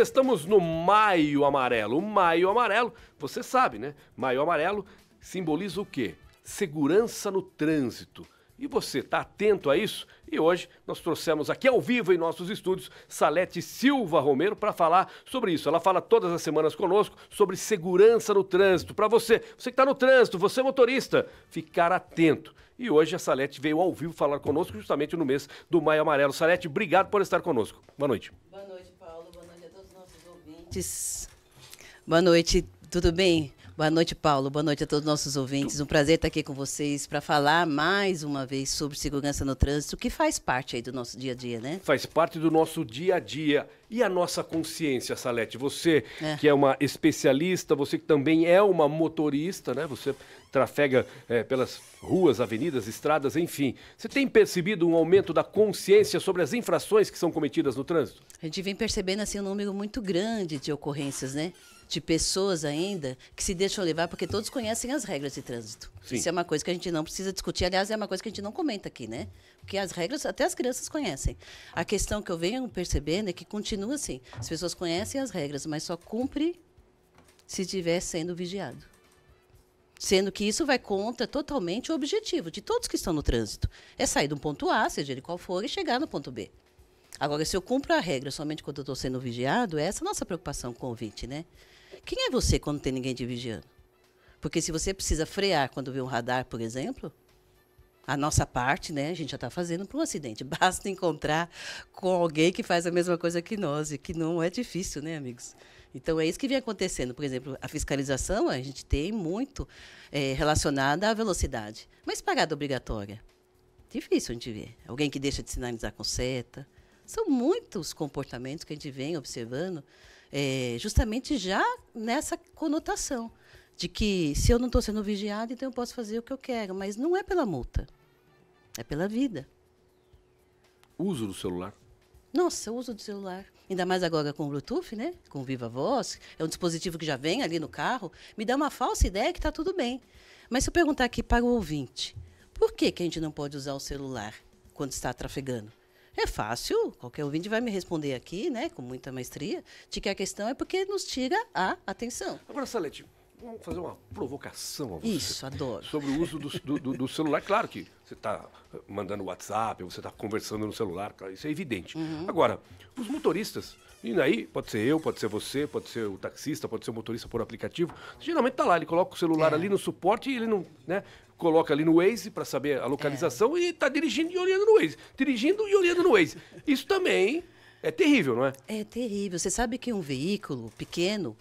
Estamos no Maio Amarelo. O Maio Amarelo, você sabe, né? Maio Amarelo simboliza o quê? Segurança no trânsito. E você está atento a isso? E hoje nós trouxemos aqui ao vivo em nossos estúdios Salete Silva Romero para falar sobre isso. Ela fala todas as semanas conosco sobre segurança no trânsito. Para você, você que está no trânsito, você é motorista, ficar atento. E hoje a Salete veio ao vivo falar conosco justamente no mês do Maio Amarelo. Salete, obrigado por estar conosco. Boa noite. Boa Boa noite, tudo bem? Boa noite, Paulo. Boa noite a todos os nossos ouvintes. Um prazer estar aqui com vocês para falar mais uma vez sobre segurança no trânsito, que faz parte aí do nosso dia a dia, né? Faz parte do nosso dia a dia. E a nossa consciência, Salete? Você é. que é uma especialista, você que também é uma motorista, né? Você trafega é, pelas ruas, avenidas, estradas, enfim. Você tem percebido um aumento da consciência sobre as infrações que são cometidas no trânsito? A gente vem percebendo assim um número muito grande de ocorrências, né? de pessoas ainda que se deixam levar, porque todos conhecem as regras de trânsito. Sim. Isso é uma coisa que a gente não precisa discutir. Aliás, é uma coisa que a gente não comenta aqui, né? Porque as regras, até as crianças conhecem. A questão que eu venho percebendo é que continua assim. As pessoas conhecem as regras, mas só cumpre se estiver sendo vigiado. Sendo que isso vai contra totalmente o objetivo de todos que estão no trânsito. É sair de um ponto A, seja ele qual for, e chegar no ponto B. Agora, se eu cumpro a regra somente quando eu estou sendo vigiado, é essa é a nossa preocupação com o convite, né? Quem é você quando tem ninguém te vigiando? Porque se você precisa frear quando vê um radar, por exemplo, a nossa parte, né, a gente já está fazendo para um acidente. Basta encontrar com alguém que faz a mesma coisa que nós, e que não é difícil, né, amigos? Então é isso que vem acontecendo. Por exemplo, a fiscalização a gente tem muito é, relacionada à velocidade. Mas parada obrigatória. Difícil a gente ver. Alguém que deixa de sinalizar com seta. São muitos comportamentos que a gente vem observando é, justamente já nessa conotação de que se eu não estou sendo vigiado, então eu posso fazer o que eu quero, mas não é pela multa, é pela vida. Uso do celular? Nossa, uso do celular. Ainda mais agora com o Bluetooth, né? Com Viva Voz. É um dispositivo que já vem ali no carro. Me dá uma falsa ideia que está tudo bem. Mas se eu perguntar aqui para o ouvinte, por que, que a gente não pode usar o celular quando está trafegando? É fácil, qualquer ouvinte vai me responder aqui, né, com muita maestria, de que a questão é porque nos tira a atenção. Agora, Salete, vamos fazer uma provocação a você. Isso, adoro. Sobre o uso do, do, do celular. Claro que você está mandando WhatsApp, você está conversando no celular, isso é evidente. Uhum. Agora, os motoristas e aí, pode ser eu, pode ser você, pode ser o taxista, pode ser o motorista por aplicativo. Geralmente tá lá, ele coloca o celular é. ali no suporte e ele não, né, coloca ali no Waze para saber a localização é. e tá dirigindo e olhando no Waze. Dirigindo e olhando no Waze. Isso também é terrível, não é? É terrível. Você sabe que um veículo pequeno,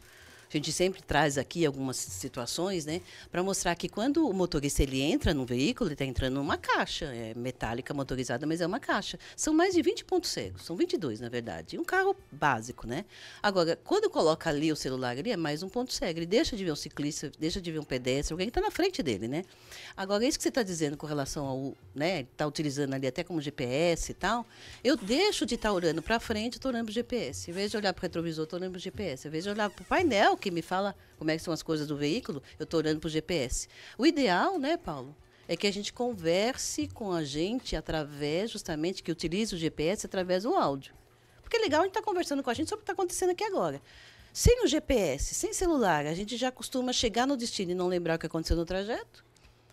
a gente sempre traz aqui algumas situações, né, para mostrar que quando o motorista ele entra num veículo, ele está entrando numa caixa, é metálica motorizada, mas é uma caixa. São mais de 20 pontos cegos, são 22 na verdade. Um carro básico, né? Agora, quando coloca ali o celular, ele é mais um ponto cego. Ele deixa de ver um ciclista, deixa de ver um pedestre, alguém está na frente dele, né? Agora, isso que você está dizendo com relação ao, né, está utilizando ali até como GPS e tal, eu deixo de estar tá olhando para frente, estou olhando para o GPS. Em vez de olhar para o retrovisor, estou olhando para o GPS. Em vez de olhar para o painel, que me fala como é que são as coisas do veículo, eu estou olhando para o GPS. O ideal, né, Paulo, é que a gente converse com a gente através, justamente, que utilize o GPS através do áudio. Porque é legal a gente estar tá conversando com a gente sobre o que está acontecendo aqui agora. Sem o GPS, sem celular, a gente já costuma chegar no destino e não lembrar o que aconteceu no trajeto.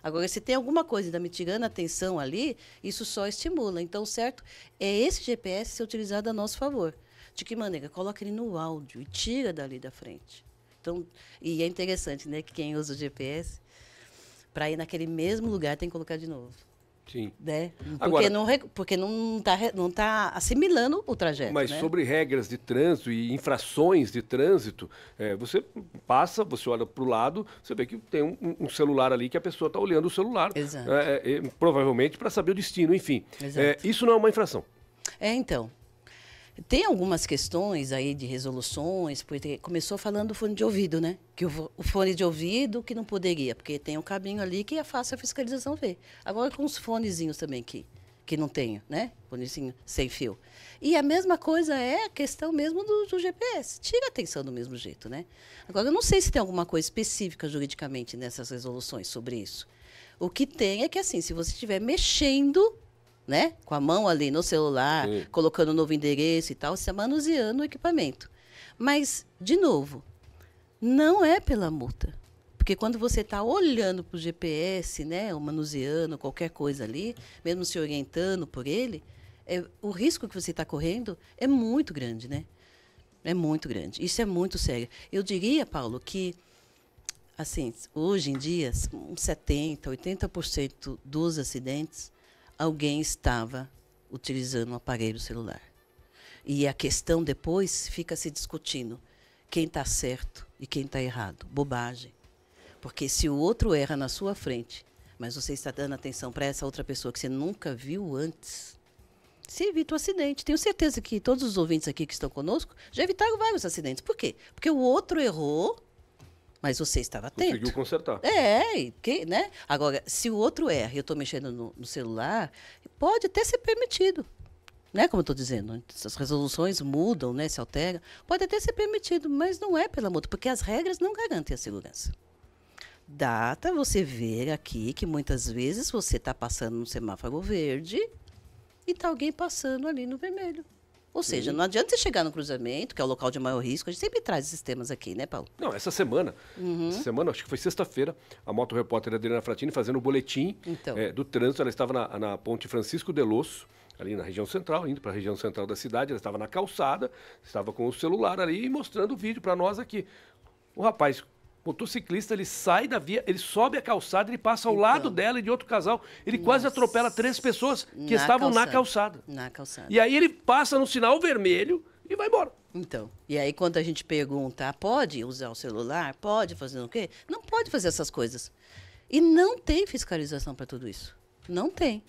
Agora, se tem alguma coisa ainda me tirando a atenção ali, isso só estimula. Então, certo é esse GPS ser utilizado a nosso favor. De que maneira? Coloca ele no áudio e tira dali da frente. Então, e é interessante, né, que quem usa o GPS para ir naquele mesmo lugar tem que colocar de novo. Sim. Né? Porque, Agora, não, porque não está não tá assimilando o trajeto. Mas né? sobre regras de trânsito e infrações de trânsito, é, você passa, você olha para o lado, você vê que tem um, um, celular ali que a pessoa está olhando o celular. Né, é, é, provavelmente para saber o destino, enfim. É, isso não é uma infração. É, então. Tem algumas questões aí de resoluções, porque começou falando do fone de ouvido, né? Que o, o fone de ouvido que não poderia, porque tem um cabinho ali que é fácil a fiscalização ver. Agora com os fonezinhos também que que não tenho, né? Fonezinho sem fio. E a mesma coisa é a questão mesmo do, do GPS. Tira atenção do mesmo jeito, né? Agora eu não sei se tem alguma coisa específica juridicamente nessas resoluções sobre isso. O que tem é que assim, se você estiver mexendo né? Com a mão ali no celular, Sim. colocando um novo endereço e tal, você manuseando o equipamento. Mas, de novo, não é pela multa. Porque quando você está olhando para né, o GPS, né, ou manuseando qualquer coisa ali, mesmo se orientando por ele, é, o risco que você está correndo é muito grande, né? É muito grande. Isso é muito sério. Eu diria, Paulo, que assim, hoje em dia, 70, 80% dos acidentes alguém estava utilizando um aparelho celular. E a questão depois fica se discutindo quem está certo e quem está errado. Bobagem. Porque se o outro erra na sua frente, mas você está dando atenção para essa outra pessoa que você nunca viu antes, se evita o acidente. Tenho certeza que todos os ouvintes aqui que estão conosco já evitaram vários acidentes. Por quê? Porque o outro errou mas você estava atento. Conseguiu consertar. É, né? Agora, se o outro erra e eu estou mexendo no, no, celular, pode até ser permitido. Né? Como eu estou dizendo, as resoluções mudam, né? se alteram. Pode até ser permitido, mas não é pela multa, porque as regras não garantem a segurança. Data você ver aqui que muitas vezes você está passando no semáforo verde e está alguém passando ali no vermelho. Ou seja, não adianta você chegar no cruzamento, que é o local de maior risco. A gente sempre traz esses temas aqui, né, Paulo? Não, essa semana, uhum. essa semana, acho que foi sexta-feira, a moto repórter Adriana Fratini fazendo o boletim então. é, do trânsito. Ela estava na, na ponte Francisco de Losso, ali na região central, indo para a região central da cidade. Ela estava na calçada, estava com o celular ali e mostrando o vídeo para nós aqui. O rapaz motociclista, ele sai da via, ele sobe a calçada, ele passa ao então, lado dela e de outro casal. Ele nossa, quase atropela três pessoas que na estavam calçada, na calçada. Na calçada. E aí ele passa no sinal vermelho e vai embora. Então, e aí quando a gente pergunta, pode usar o celular? Pode fazer o quê? Não pode fazer essas coisas. E não tem fiscalização para tudo isso. Não tem.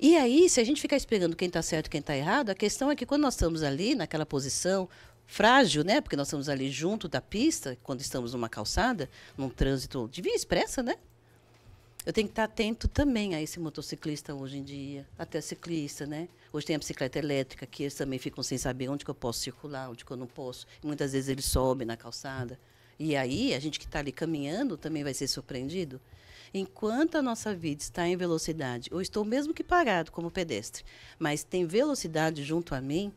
E aí, se a gente ficar esperando quem está certo e quem está errado, a questão é que quando nós estamos ali, naquela posição, frágil, né? Porque nós estamos ali junto da pista, quando estamos numa calçada, num trânsito de via expressa, né? Eu tenho que estar atento também a esse motociclista hoje em dia, até ciclista, né? Hoje tem a bicicleta elétrica, que eles também ficam sem saber onde que eu posso circular, onde que eu não posso. Muitas vezes eles sobem na calçada. E aí, a gente que está ali caminhando também vai ser surpreendido. Enquanto a nossa vida está em velocidade, ou estou mesmo que parado como pedestre, mas tem velocidade junto a mim,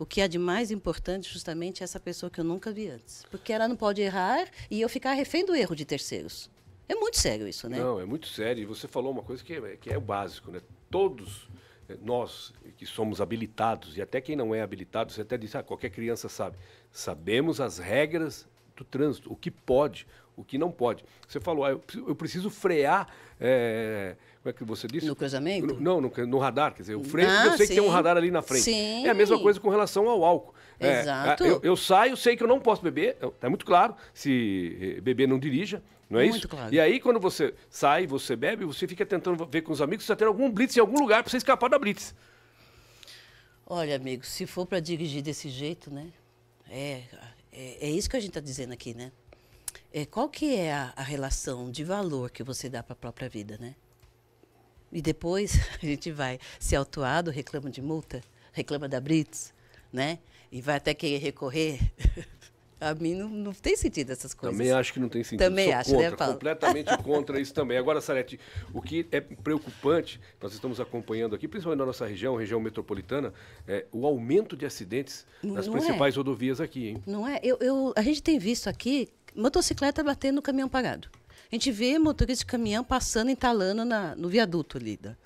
o que há de mais importante, justamente, é essa pessoa que eu nunca vi antes. Porque ela não pode errar e eu ficar refém do erro de terceiros. É muito sério isso, né? Não, é muito sério. E você falou uma coisa que é, que é o básico, né? Todos eh, nós que somos habilitados, e até quem não é habilitado, você até disse, ah, qualquer criança sabe, sabemos as regras do trânsito, o que pode, o que não pode. Você falou, ah, eu preciso frear. É, como é que você disse? No cruzamento? No, não, no, no, radar, quer dizer, o freio, ah, eu sei sim. que tem um radar ali na frente. Sim. É a mesma coisa com relação ao álcool. É, é, Exato. eu, eu, saio, sei que eu não posso beber, é muito claro, se eh, beber não dirija, não é muito isso? Claro. E aí, quando você sai, você bebe, você fica tentando ver com os amigos, você tá tem algum blitz em algum lugar para você escapar da blitz. Olha, amigo, se for para dirigir desse jeito, né? É, é, é isso que a gente está dizendo aqui, né? é, qual que é a, a relação de valor que você dá para a própria vida, né? E depois a gente vai ser autuado, reclama de multa, reclama da Brits, né? E vai até querer recorrer. a mim não, não, tem sentido essas coisas. Também acho que não tem sentido. Também Sou acho, né, contra, né, Paulo? Completamente contra isso também. Agora, Sarete, o que é preocupante, nós estamos acompanhando aqui, principalmente na nossa região, região metropolitana, é o aumento de acidentes nas não é. principais é. rodovias aqui, hein? Não é? Eu, eu, a gente tem visto aqui motocicleta batendo no caminhão parado. A gente vê motorista de caminhão passando, entalando na, no viaduto ali, da,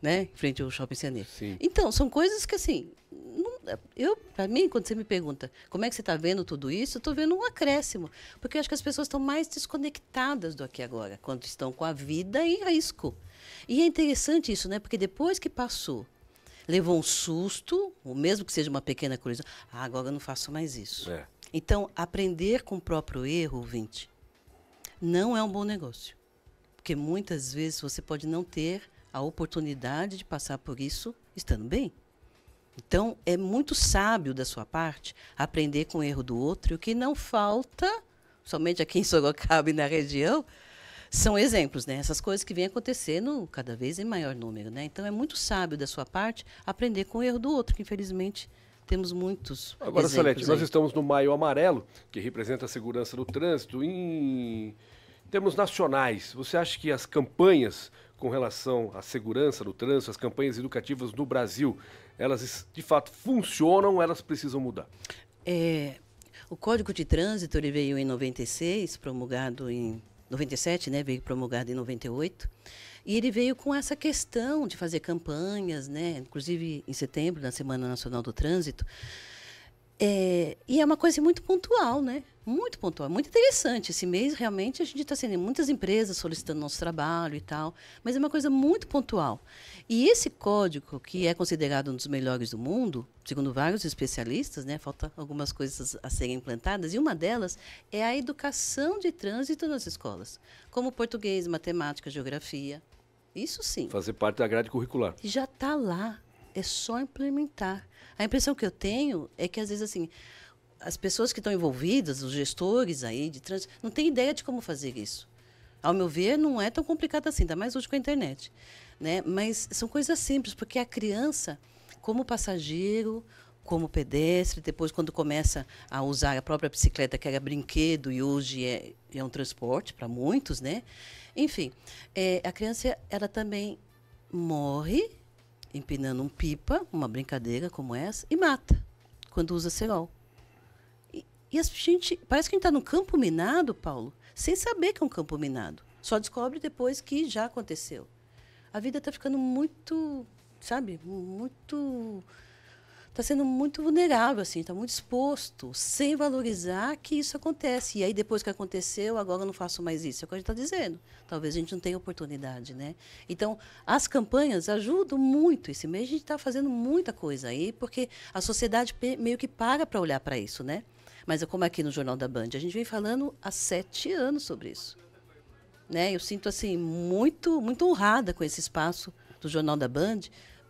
né, em frente ao shopping center Então, são coisas que, assim, eu, para mim, quando você me pergunta como é que você está vendo tudo isso, eu estou vendo um acréscimo. Porque eu acho que as pessoas estão mais desconectadas do aqui agora, quando estão com a vida em risco. E é interessante isso, né? Porque depois que passou levou um susto, ou mesmo que seja uma pequena coisa, ah, agora eu não faço mais isso. É. Então, aprender com o próprio erro, ouvinte, não é um bom negócio. Porque muitas vezes você pode não ter a oportunidade de passar por isso estando bem. Então, é muito sábio da sua parte aprender com o erro do outro. E o que não falta, somente aqui em Sorocaba e na região, são exemplos, né? Essas coisas que vêm acontecendo cada vez em maior número, né? Então, é muito sábio da sua parte aprender com o erro do outro, que infelizmente temos muitos. Agora, Salete, nós estamos no Maio Amarelo, que representa a segurança do trânsito. Em termos nacionais, você acha que as campanhas com relação à segurança do trânsito, as campanhas educativas no Brasil, elas de fato funcionam ou elas precisam mudar? É, o Código de Trânsito ele veio em 96, promulgado em 97, né? Veio promulgado em 98. E ele veio com essa questão de fazer campanhas, né? Inclusive em setembro, na Semana Nacional do Trânsito. É, e é uma coisa muito pontual, né? Muito pontual, muito interessante. Esse mês realmente a gente está sendo muitas empresas solicitando nosso trabalho e tal, mas é uma coisa muito pontual. E esse código, que é considerado um dos melhores do mundo, segundo vários especialistas, né? Falta algumas coisas a serem implantadas, e uma delas é a educação de trânsito nas escolas, como português, matemática, geografia. Isso sim. Fazer parte da grade curricular. Já está lá. É só implementar. A impressão que eu tenho é que às vezes assim, as pessoas que estão envolvidas, os gestores aí de trânsito, não têm ideia de como fazer isso. Ao meu ver, não é tão complicado assim, está mais útil com a internet. Né? Mas são coisas simples, porque a criança, como passageiro, como pedestre, depois quando começa a usar a própria bicicleta, que era brinquedo e hoje é, é um transporte para muitos, né? Enfim, é, a criança ela também morre empinando um pipa, uma brincadeira como essa, e mata quando usa cerol. E, e a gente parece que a gente está num campo minado, Paulo, sem saber que é um campo minado. Só descobre depois que já aconteceu. A vida está ficando muito, sabe, muito está sendo muito vulnerável, assim, está muito exposto, sem valorizar que isso acontece. E aí, depois que aconteceu, agora eu não faço mais isso. É o que a gente está dizendo. Talvez a gente não tenha oportunidade, né? Então, as campanhas ajudam muito. Esse mês a gente está fazendo muita coisa aí, porque a sociedade meio que para para olhar para isso, né? Mas é como aqui no Jornal da Band, a gente vem falando há sete anos sobre isso. Né? Eu sinto, assim, muito, muito honrada com esse espaço do Jornal da Band,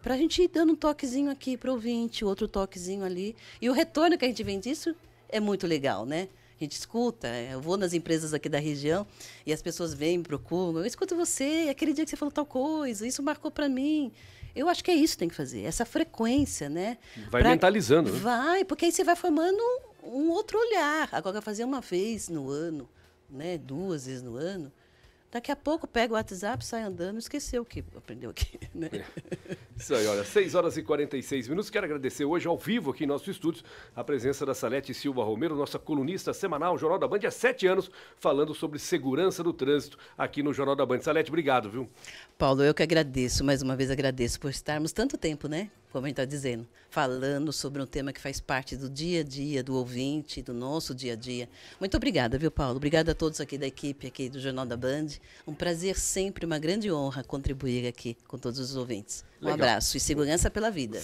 para a gente ir dando um toquezinho aqui para o ouvinte, outro toquezinho ali. E o retorno que a gente vem disso é muito legal, né? A gente escuta, é, eu vou nas empresas aqui da região e as pessoas vêm, me procuram, eu escuto você, é aquele dia que você falou tal coisa, isso marcou para mim. Eu acho que é isso que tem que fazer, essa frequência, né? Vai pra... mentalizando. Né? Vai, porque aí você vai formando um outro olhar. Agora, fazer uma vez no ano, né? duas vezes no ano, Daqui a pouco pega o WhatsApp, sai andando, esqueceu o que aprendeu aqui, né? É. Isso aí, olha, 6 horas e 46 minutos. Quero agradecer hoje ao vivo aqui em nossos estúdios a presença da Salete Silva Romero, nossa colunista semanal, Jornal da Band, há sete anos, falando sobre segurança do trânsito aqui no Jornal da Band. Salete, obrigado, viu? Paulo, eu que agradeço, mais uma vez agradeço por estarmos tanto tempo, né? como a gente está dizendo, falando sobre um tema que faz parte do dia a dia do ouvinte, do nosso dia a dia. Muito obrigada, viu, Paulo? Obrigada a todos aqui da equipe aqui do Jornal da Band. Um prazer sempre, uma grande honra contribuir aqui com todos os ouvintes. Um Legal. abraço e segurança pela vida.